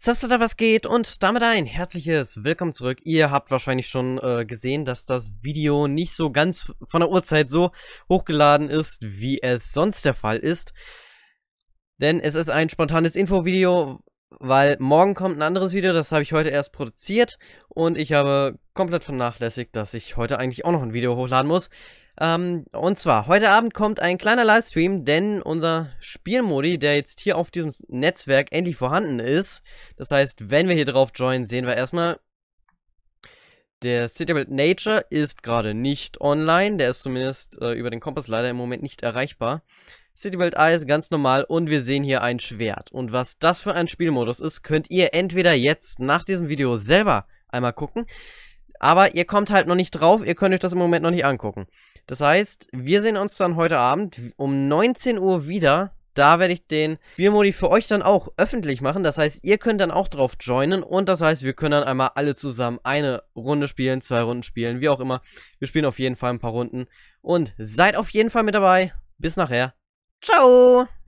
Substatter, was geht? Und damit ein herzliches Willkommen zurück. Ihr habt wahrscheinlich schon äh, gesehen, dass das Video nicht so ganz von der Uhrzeit so hochgeladen ist, wie es sonst der Fall ist. Denn es ist ein spontanes Infovideo, weil morgen kommt ein anderes Video, das habe ich heute erst produziert und ich habe komplett vernachlässigt, dass ich heute eigentlich auch noch ein Video hochladen muss. Ähm, und zwar, heute Abend kommt ein kleiner Livestream, denn unser Spielmodi, der jetzt hier auf diesem Netzwerk endlich vorhanden ist, das heißt, wenn wir hier drauf joinen, sehen wir erstmal, der Citybelt Nature ist gerade nicht online, der ist zumindest äh, über den Kompass leider im Moment nicht erreichbar. City Build Eyes ganz normal und wir sehen hier ein Schwert. Und was das für ein Spielmodus ist, könnt ihr entweder jetzt nach diesem Video selber einmal gucken, aber ihr kommt halt noch nicht drauf, ihr könnt euch das im Moment noch nicht angucken. Das heißt, wir sehen uns dann heute Abend um 19 Uhr wieder. Da werde ich den Spielmodi für euch dann auch öffentlich machen. Das heißt, ihr könnt dann auch drauf joinen. Und das heißt, wir können dann einmal alle zusammen eine Runde spielen, zwei Runden spielen, wie auch immer. Wir spielen auf jeden Fall ein paar Runden. Und seid auf jeden Fall mit dabei. Bis nachher. Ciao!